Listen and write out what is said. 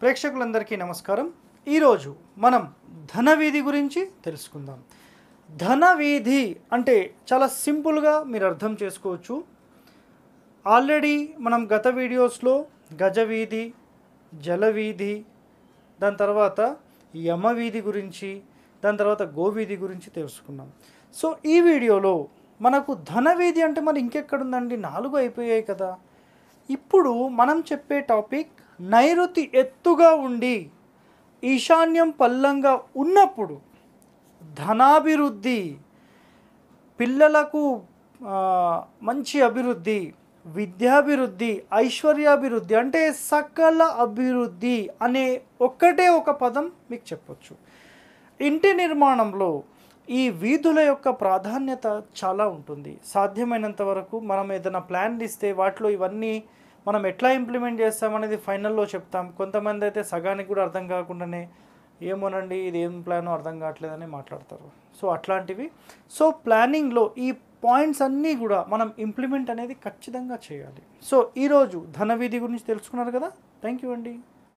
ప్రేక్షకులందరికీ నమస్కారం ఈరోజు మనం ధన వీధి గురించి తెలుసుకుందాం ధన వీధి అంటే చాలా సింపుల్గా మీరు అర్థం చేసుకోవచ్చు ఆల్రెడీ మనం గత వీడియోస్లో గజవీధి జలవీధి దాని తర్వాత యమవీధి గురించి దాని తర్వాత గోవీధి గురించి తెలుసుకున్నాం సో ఈ వీడియోలో మనకు ధనవీధి అంటే మరి ఇంకెక్కడుందండి నాలుగు అయిపోయాయి కదా ఇప్పుడు మనం చెప్పే టాపిక్ నైరుతి ఎత్తుగా ఉండి ఈశాన్యం పల్లంగా ఉన్నప్పుడు ధనాభివృద్ధి పిల్లలకు మంచి అభివృద్ధి విద్యాభివృద్ధి ఐశ్వర్యాభివృద్ధి అంటే సకల అభివృద్ధి అనే ఒక్కటే ఒక పదం మీకు చెప్పొచ్చు ఇంటి నిర్మాణంలో ఈ వీధుల యొక్క ప్రాధాన్యత చాలా ఉంటుంది సాధ్యమైనంత వరకు మనం ఏదైనా ప్లాన్ ఇస్తే వాటిలో ఇవన్నీ మనం ఎట్లా ఇంప్లిమెంట్ చేస్తామనేది ఫైనల్లో చెప్తాం కొంతమంది అయితే సగానికి కూడా అర్థం కాకుండానే ఏమోనండి ఇది ఏం ప్లానో అర్థం కావట్లేదని మాట్లాడతారు సో అట్లాంటివి సో ప్లానింగ్లో ఈ పాయింట్స్ అన్నీ కూడా మనం ఇంప్లిమెంట్ అనేది ఖచ్చితంగా చేయాలి సో ఈరోజు ధన విధి గురించి తెలుసుకున్నారు కదా థ్యాంక్ యూ అండి